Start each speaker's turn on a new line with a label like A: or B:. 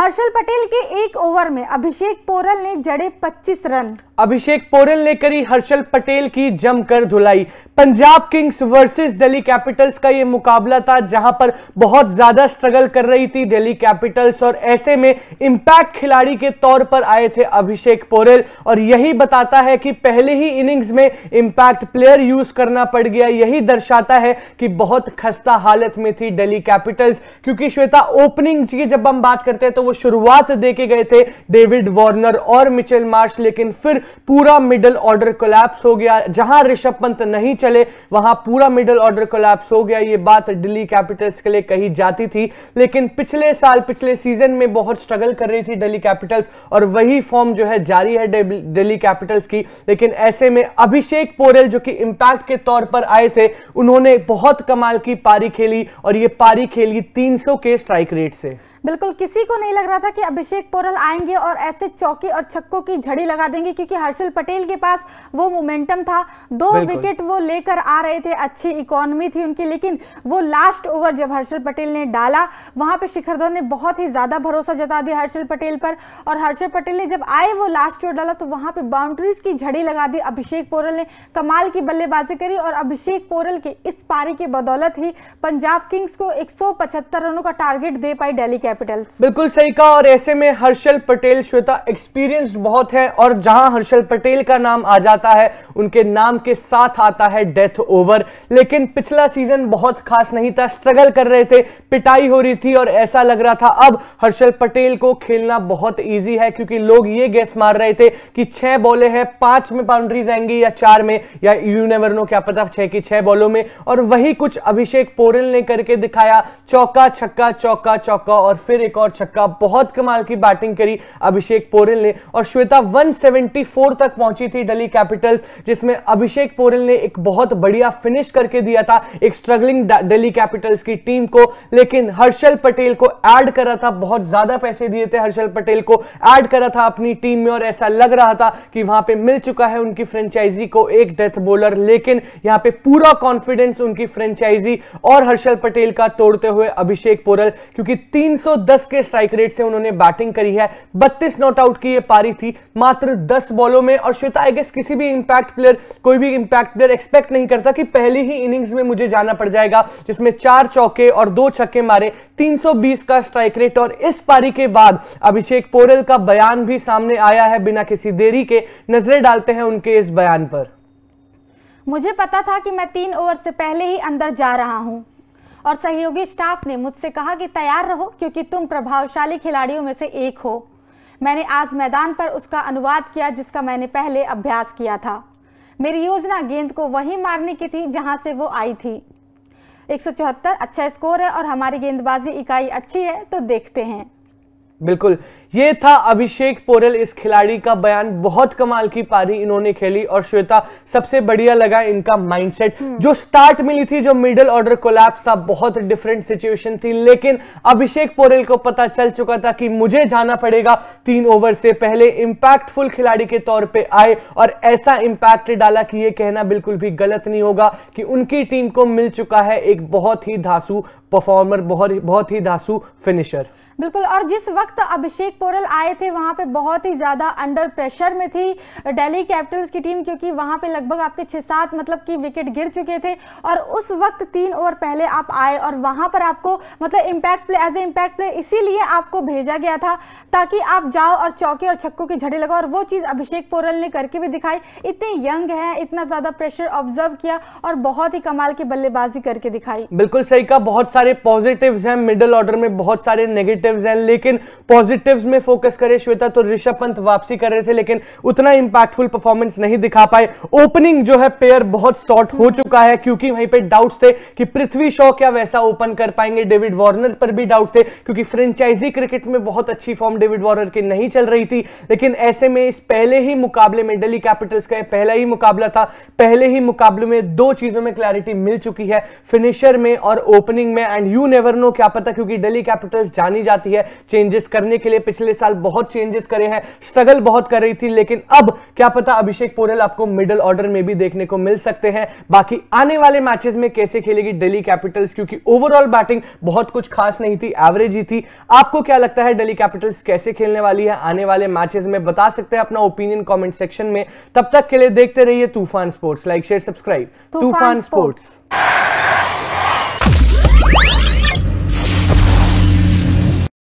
A: हर्षल पटेल के एक ओवर में अभिषेक पोरल ने जड़े 25 रन
B: अभिषेक पोरल ने करी हर्षल पटेल की जमकर धुलाई Punjab Kings versus Delhi Capitals का ये मुकाबला था जहां पर बहुत ज्यादा स्ट्रगल कर रही थी दिल्ली कैपिटल्स और ऐसे में इंपैक्ट खिलाड़ी के तौर पर आए थे अभिषेक पोरेल और यही बताता है कि पहले ही इनिंग्स में इंपैक्ट प्लेयर यूज करना पड़ गया यही दर्शाता है कि बहुत खस्ता हालत में थी डेली कैपिटल्स क्योंकि श्वेता ओपनिंग की जब हम बात करते हैं तो वो शुरुआत देके गए थे डेविड वार्नर और मिचेल मार्श लेकिन फिर पूरा मिडल ऑर्डर कोलैप्स हो गया जहां ऋषभ पंत नहीं चले वहां पूरा मिडल ऑर्डर कोलैप्स हो गया ये बात दिल्ली कैपिटल्स के लिए कही जाती थी लेकिन पिछले साल पिछले सीजन में बहुत स्ट्रगल कर रही थी दिल्ली कैपिटल्स और वही फॉर्म जो है जारी है दिल्ली कैपिटल्स की लेकिन ऐसे में अभिषेक पोरेल जो कि इंपैक्ट के तौर पर आए थे उन्होंने बहुत कमाल की पारी खेली और ये पारी खेली 300 के स्ट्राइक रेट से
A: बिल्कुल किसी को नहीं लग रहा था कि अभिषेक पोरल आएंगे और ऐसे चौकी और छक्कों की झड़ी लगा देंगे क्योंकि हर्षल पटेल के पास वो मोमेंटम था दो विकेट वो लेकर आ रहे थे अच्छी इकोनॉमी थी उनकी लेकिन वो लास्ट ओवर जब हर्षल पटेल ने डाला वहां पर शिखर धवन ने बहुत ही ज्यादा भरोसा जता दिया हर्षल पटेल पर और हर्षल पटेल ने जब आए वो लास्ट ओवर डाला तो वहां पर बाउंड्रीज की झड़ी लगा दी अभिषेक पोरल ने कमाल की बल्लेबाजी करी और अभिषेक पोरल के इस पारी की बदौलत ही पंजाब किंग्स को एक रनों का टारगेट दे पाई डेली कैपिटल्स
B: बिल्कुल सही अमेरिका और ऐसे में हर्षल पटेल श्वेता एक्सपीरियंस बहुत है और जहां हर्षल पटेल का नाम आ जाता है उनके नाम के साथ आता है डेथ ओवर लेकिन पिछला सीजन बहुत खास नहीं था स्ट्रगल कर रहे थे पिटाई हो रही थी और ऐसा लग रहा था अब हर्षल पटेल को खेलना बहुत ईजी है क्योंकि लोग ये गैस मार रहे थे कि छह बॉले हैं पांच में बाउंड्रीज आएंगी या चार में या यूनिवर नो क्या पता छह की छह बॉलों में और वही कुछ अभिषेक पोरेल ने करके दिखाया चौका छक्का चौका चौका और फिर एक और छक्का बहुत कमाल की बैटिंग करी अभिषेक पोरेल ने और श्वेता 174 तक पहुंची थी दिल्ली कैपिटल्स जिसमें अभिषेक पोरेल ने एक बहुत बढ़िया फिनिश करके दिया था एक स्ट्रगलिंग दिल्ली कैपिटल्स की टीम को लेकिन हर्षल पटेल को ऐड करा था बहुत ज्यादा पैसे दिए थे हर्षल पटेल को ऐड करा था अपनी टीम में और ऐसा लग रहा था कि वहां पे मिल चुका है उनकी फ्रेंचाइजी को एक डेथ बोलर लेकिन यहां पे पूरा कॉन्फिडेंस उनकी फ्रेंचाइजी और हर्षल पटेल का तोड़ते हुए अभिषेक पोरल क्योंकि 310 के स्ट्राइक रेट से उन्होंने बैटिंग करी है बत्तीस नॉट आउट की ये पारी थी मात्र दस बॉलों में और श्वेता आई गेस किसी भी इंपैक्ट प्लेयर कोई भी इंपैक्ट प्लेयर एक्सपेक्ट नहीं करता कि पहली ही इनिंग्स में मुझे जाना पड़ जाएगा जिसमें चार चौके और दो छक्के मारे 320 का स्ट्राइक रेट और इस पारी के बाद अभिषेक पोरेल का बयान भी सामने आया है बिना किसी देरी के नजरें डालते हैं उनके इस बयान पर मुझे पता था कि मैं तीन ओवर से पहले ही
A: अंदर जा रहा हूं और सहयोगी स्टाफ ने मुझसे कहा कि तैयार रहो क्योंकि तुम प्रभावशाली खिलाड़ियों में से एक हो मैंने आज मैदान पर उसका अनुवाद किया जिसका मैंने पहले अभ्यास किया था मेरी योजना गेंद को वहीं मारने की थी जहां से वो आई थी एक अच्छा स्कोर है और हमारी गेंदबाजी इकाई अच्छी है तो देखते हैं
B: बिल्कुल ये था अभिषेक पोरेल इस खिलाड़ी का बयान बहुत कमाल की पारी इन्होंने खेली और श्वेता सबसे बढ़िया लगा इनका माइंडसेट हम्म। जो स्टार्ट मिली थी जो मिडल ऑर्डर कोलैप्स था बहुत डिफरेंट सिचुएशन थी लेकिन अभिषेक पोरेल को पता चल चुका था कि मुझे जाना पड़ेगा तीन ओवर से पहले इंपैक्टफुल खिलाड़ी के तौर पर आए और ऐसा इंपैक्ट डाला कि यह कहना बिल्कुल भी गलत नहीं होगा कि उनकी टीम को मिल चुका है एक बहुत ही धासु परफॉर्मर बहुत बहुत ही धासु फिनिशर बिल्कुल
A: और जिस वक्त अभिषेक पोरल आए थे वहाँ पे बहुत ही ज़्यादा अंडर प्रेशर में थी दिल्ली कैपिटल्स की टीम क्योंकि वहाँ पे लगभग आपके छः सात मतलब कि विकेट गिर चुके थे और उस वक्त तीन ओवर पहले आप आए और वहाँ पर आपको मतलब impact play as a impact player इसीलिए आपको भेजा गया था ताकि आप जाओ और चौके और छक्कों की झड़ी लगाओ और वो चीज़ अभिषेक पोरल ने करके भी दिखाई इतने यंग हैं इतना ज़्यादा प्रेशर ऑब्जर्व किया और बहुत ही कमाल की बल्लेबाजी करके दिखाई
B: बिल्कुल सही कहा बहुत सारे पॉजिटिव्स हैं मिडिल ऑर्डर में बहुत सारे नेगेटिव्स हैं लेकिन पॉजिटिव्स में फोकस करें श्वेता तो ऋषभ पंत वापसी कर रहे थे लेकिन उतना इंपैक्टफुल परफॉर्मेंस नहीं दिखा पाए ओपनिंग जो है पेयर बहुत शॉर्ट हो चुका है क्योंकि वहीं पे डाउट्स थे कि पृथ्वी शॉ क्या वैसा ओपन कर पाएंगे डेविड वार्नर पर भी डाउट थे क्योंकि फ्रेंचाइजी क्रिकेट में बहुत अच्छी फॉर्म डेविड वार्नर की नहीं चल रही थी लेकिन ऐसे में इस पहले ही मुकाबले में डेली कैपिटल्स का पहला ही मुकाबला था पहले ही मुकाबले में दो चीजों में क्लैरिटी मिल चुकी है फिनिशर में और ओपनिंग में एंड यू नेवर नो क्या पता क्योंकि डेली कैपिटल्स जानी जाती है चेंजेस करने के लिए पिछले पिछले साल बहुत चेंजेस करे हैं स्ट्रगल बहुत कर रही थी लेकिन अब क्या पता अभिषेक पोरेल आपको मिडिल ऑर्डर में भी देखने को मिल सकते हैं बाकी आने वाले मैचेस में कैसे खेलेगी दिल्ली कैपिटल्स क्योंकि ओवरऑल बैटिंग बहुत कुछ खास नहीं थी एवरेज ही थी आपको क्या लगता है दिल्ली कैपिटल्स कैसे खेलने वाली है आने वाले मैचेस में बता सकते हैं अपना ओपिनियन कॉमेंट सेक्शन में तब तक के लिए देखते रहिए Toofan Sports like share subscribe Toofan sports